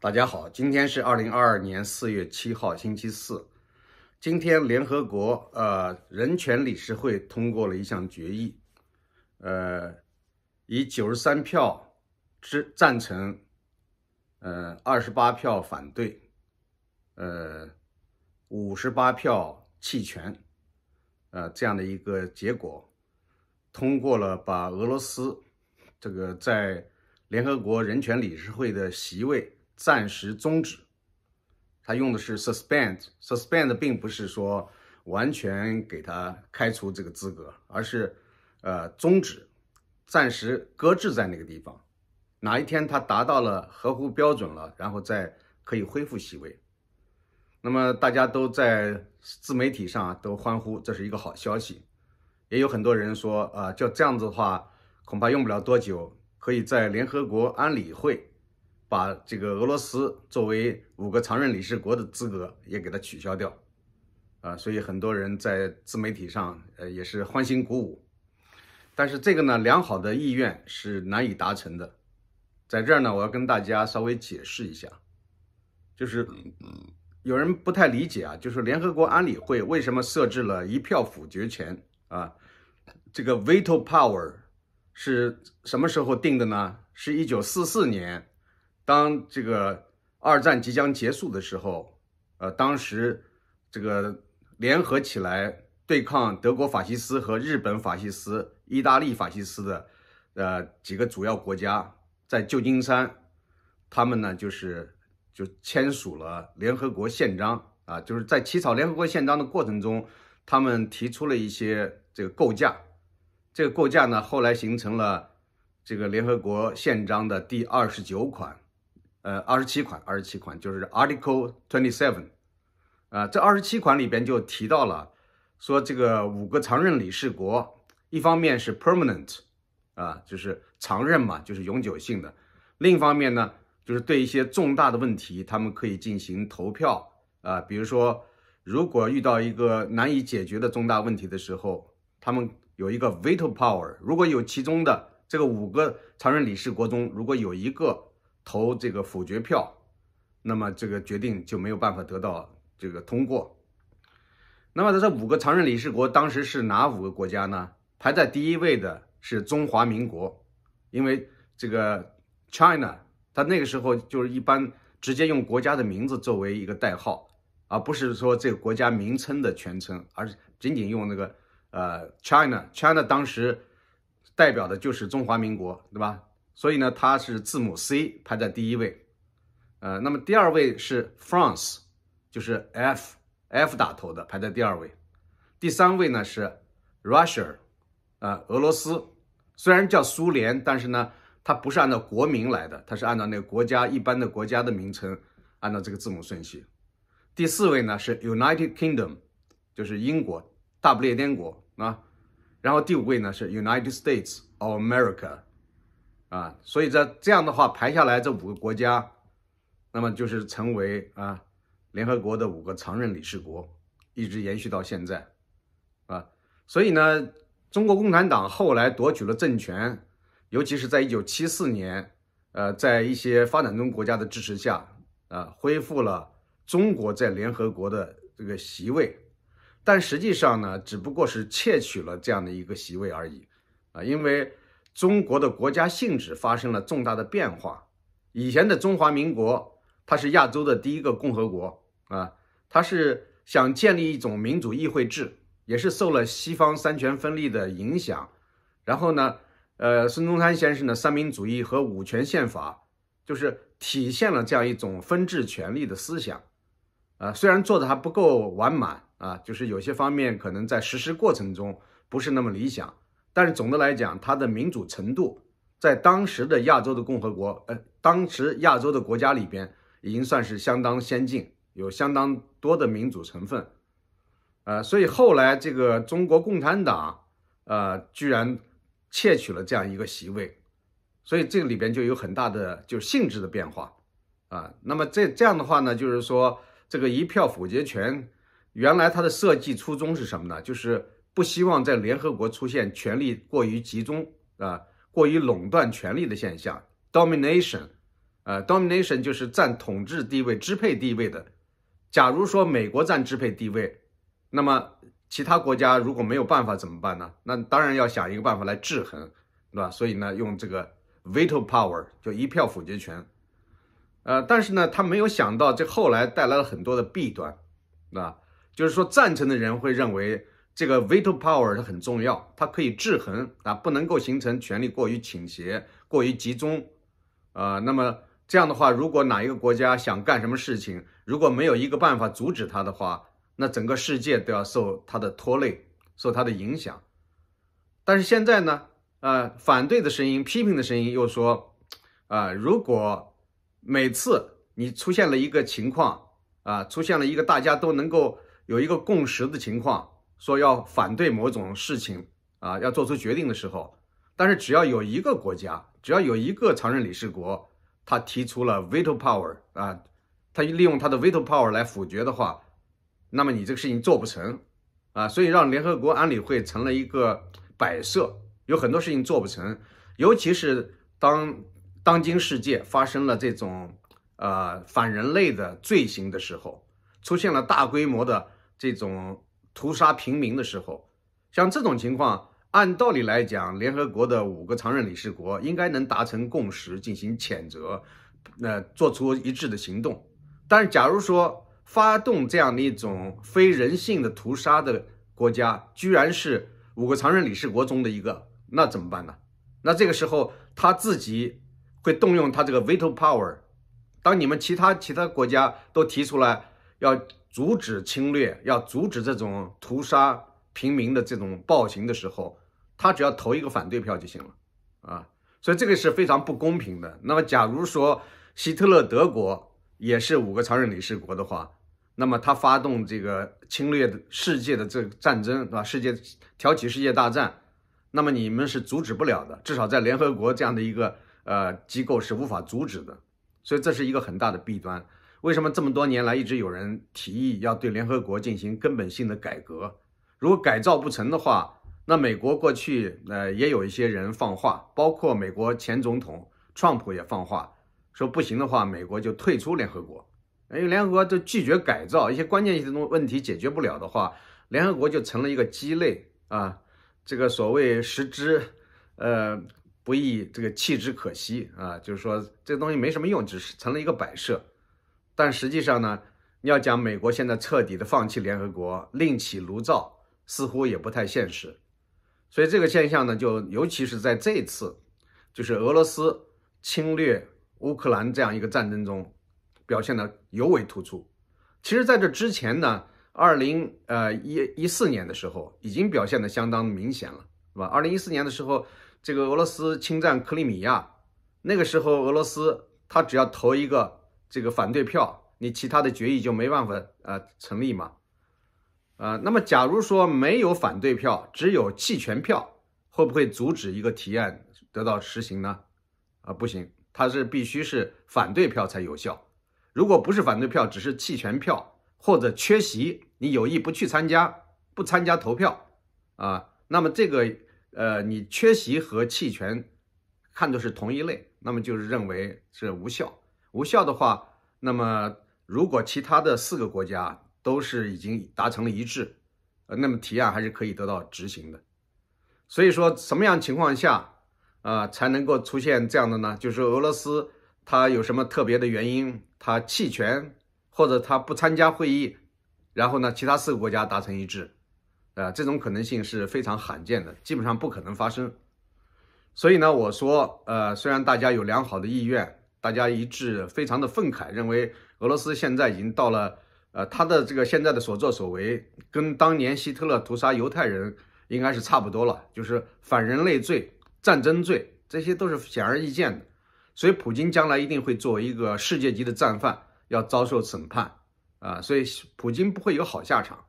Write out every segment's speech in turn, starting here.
大家好，今天是二零二二年四月七号，星期四。今天联合国呃人权理事会通过了一项决议，呃，以九十三票支赞成，呃二十八票反对，呃五十八票弃权，呃这样的一个结果，通过了把俄罗斯这个在联合国人权理事会的席位。暂时终止，他用的是 suspend。suspend 并不是说完全给他开除这个资格，而是呃终止，暂时搁置在那个地方。哪一天他达到了合乎标准了，然后再可以恢复席位。那么大家都在自媒体上都欢呼这是一个好消息，也有很多人说啊，就这样子的话，恐怕用不了多久可以在联合国安理会。把这个俄罗斯作为五个常任理事国的资格也给它取消掉，啊，所以很多人在自媒体上呃也是欢欣鼓舞。但是这个呢，良好的意愿是难以达成的。在这儿呢，我要跟大家稍微解释一下，就是有人不太理解啊，就是联合国安理会为什么设置了一票否决权啊？这个 veto power 是什么时候定的呢？是一九四四年。当这个二战即将结束的时候，呃，当时这个联合起来对抗德国法西斯和日本法西斯、意大利法西斯的，呃，几个主要国家在旧金山，他们呢就是就签署了联合国宪章啊，就是在起草联合国宪章的过程中，他们提出了一些这个构架，这个构架呢后来形成了这个联合国宪章的第二十九款。呃，二十七款，二十七款就是 Article Twenty Seven，啊，这二十七款里边就提到了，说这个五个常任理事国，一方面是 Permanent，啊，就是常任嘛，就是永久性的；另一方面呢，就是对一些重大的问题，他们可以进行投票，啊，比如说如果遇到一个难以解决的重大问题的时候，他们有一个 Veto Power，如果有其中的这个五个常任理事国中，如果有一个。投这个否决票，那么这个决定就没有办法得到这个通过。那么这五个常任理事国当时是哪五个国家呢？排在第一位的是中华民国，因为这个 China，它那个时候就是一般直接用国家的名字作为一个代号，而不是说这个国家名称的全称，而是仅仅用那个呃 China，China 当时代表的就是中华民国，对吧？所以呢，它是字母 C 排在第一位，呃，那么第二位是 France，就是 F，F 打头的排在第二位，第三位呢是 Russia，呃，俄罗斯虽然叫苏联，但是呢，它不是按照国名来的，它是按照那个国家一般的国家的名称，按照这个字母顺序，第四位呢是 United Kingdom，就是英国大不列颠国啊，然后第五位呢是 United States of America。啊，所以这这样的话排下来，这五个国家，那么就是成为啊联合国的五个常任理事国，一直延续到现在，啊，所以呢，中国共产党后来夺取了政权，尤其是在一九七四年，呃，在一些发展中国家的支持下，啊，恢复了中国在联合国的这个席位，但实际上呢，只不过是窃取了这样的一个席位而已，啊，因为。中国的国家性质发生了重大的变化。以前的中华民国，它是亚洲的第一个共和国啊，它是想建立一种民主议会制，也是受了西方三权分立的影响。然后呢，呃，孙中山先生的三民主义和五权宪法，就是体现了这样一种分治权力的思想。啊，虽然做的还不够完满啊，就是有些方面可能在实施过程中不是那么理想。但是总的来讲，它的民主程度在当时的亚洲的共和国，呃，当时亚洲的国家里边已经算是相当先进，有相当多的民主成分，呃，所以后来这个中国共产党，呃，居然窃取了这样一个席位，所以这个里边就有很大的就是性质的变化，啊，那么这这样的话呢，就是说这个一票否决权，原来它的设计初衷是什么呢？就是。不希望在联合国出现权力过于集中啊，过于垄断权力的现象。domination，呃，domination 就是占统治地位、支配地位的。假如说美国占支配地位，那么其他国家如果没有办法怎么办呢？那当然要想一个办法来制衡，对吧？所以呢，用这个 veto power 就一票否决权。呃，但是呢，他没有想到这后来带来了很多的弊端，对吧？就是说赞成的人会认为。这个 veto power 它很重要，它可以制衡啊，不能够形成权力过于倾斜、过于集中，呃，那么这样的话，如果哪一个国家想干什么事情，如果没有一个办法阻止它的话，那整个世界都要受它的拖累，受它的影响。但是现在呢，呃，反对的声音、批评的声音又说，啊，如果每次你出现了一个情况，啊，出现了一个大家都能够有一个共识的情况。说要反对某种事情啊，要做出决定的时候，但是只要有一个国家，只要有一个常任理事国，他提出了 veto power 啊，他利用他的 veto power 来否决的话，那么你这个事情做不成啊，所以让联合国安理会成了一个摆设，有很多事情做不成，尤其是当当今世界发生了这种呃反人类的罪行的时候，出现了大规模的这种。屠杀平民的时候，像这种情况，按道理来讲，联合国的五个常任理事国应该能达成共识，进行谴责，那做出一致的行动。但是，假如说发动这样的一种非人性的屠杀的国家，居然是五个常任理事国中的一个，那怎么办呢？那这个时候，他自己会动用他这个 veto power。当你们其他其他国家都提出来要。阻止侵略，要阻止这种屠杀平民的这种暴行的时候，他只要投一个反对票就行了，啊，所以这个是非常不公平的。那么，假如说希特勒德国也是五个常任理事国的话，那么他发动这个侵略的世界的这个战争，对吧？世界挑起世界大战，那么你们是阻止不了的，至少在联合国这样的一个呃机构是无法阻止的，所以这是一个很大的弊端。为什么这么多年来一直有人提议要对联合国进行根本性的改革？如果改造不成的话，那美国过去呃也有一些人放话，包括美国前总统川普也放话，说不行的话，美国就退出联合国。因为联合国就拒绝改造，一些关键性东问题解决不了的话，联合国就成了一个鸡肋啊。这个所谓食之，呃，不易；这个弃之可惜啊，就是说这个东西没什么用，只是成了一个摆设。但实际上呢，你要讲美国现在彻底的放弃联合国，另起炉灶，似乎也不太现实。所以这个现象呢，就尤其是在这次，就是俄罗斯侵略乌克兰这样一个战争中，表现的尤为突出。其实在这之前呢，二零呃一一四年的时候，已经表现的相当明显了，是吧？二零一四年的时候，这个俄罗斯侵占克里米亚，那个时候俄罗斯他只要投一个。这个反对票，你其他的决议就没办法呃成立嘛，呃，那么假如说没有反对票，只有弃权票，会不会阻止一个提案得到实行呢？啊，不行，它是必须是反对票才有效。如果不是反对票，只是弃权票或者缺席，你有意不去参加，不参加投票啊，那么这个呃，你缺席和弃权看作是同一类，那么就是认为是无效。无效的话，那么如果其他的四个国家都是已经达成了一致，呃，那么提案还是可以得到执行的。所以说，什么样情况下啊才能够出现这样的呢？就是俄罗斯他有什么特别的原因，他弃权或者他不参加会议，然后呢，其他四个国家达成一致，啊，这种可能性是非常罕见的，基本上不可能发生。所以呢，我说，呃，虽然大家有良好的意愿。大家一致非常的愤慨，认为俄罗斯现在已经到了，呃，他的这个现在的所作所为，跟当年希特勒屠杀犹太人应该是差不多了，就是反人类罪、战争罪，这些都是显而易见的。所以普京将来一定会作为一个世界级的战犯，要遭受审判啊！所以普京不会有好下场。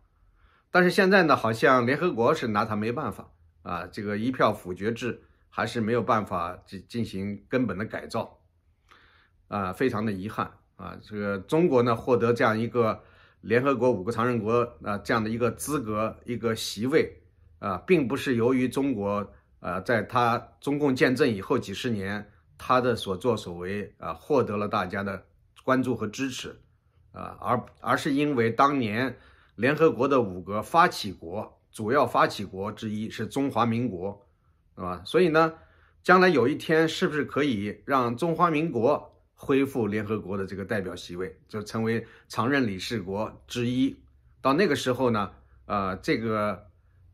但是现在呢，好像联合国是拿他没办法啊，这个一票否决制还是没有办法进进行根本的改造。啊，非常的遗憾啊！这个中国呢，获得这样一个联合国五个常任国啊这样的一个资格一个席位啊，并不是由于中国啊在他中共建政以后几十年他的所作所为啊获得了大家的关注和支持啊，而而是因为当年联合国的五个发起国主要发起国之一是中华民国，啊，所以呢，将来有一天是不是可以让中华民国？恢复联合国的这个代表席位，就成为常任理事国之一。到那个时候呢，呃，这个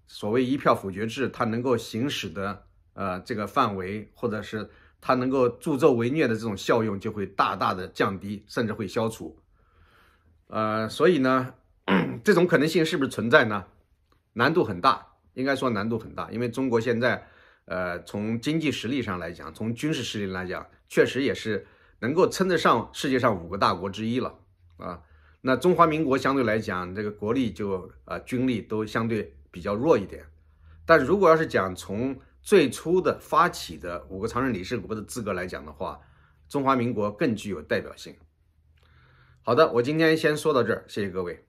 所谓一票否决制，它能够行使的呃这个范围，或者是它能够助纣为虐的这种效用，就会大大的降低，甚至会消除。呃，所以呢，这种可能性是不是存在呢？难度很大，应该说难度很大，因为中国现在，呃，从经济实力上来讲，从军事实力来讲，确实也是。能够称得上世界上五个大国之一了啊！那中华民国相对来讲，这个国力就啊军力都相对比较弱一点。但如果要是讲从最初的发起的五个常任理事国的资格来讲的话，中华民国更具有代表性。好的，我今天先说到这儿，谢谢各位。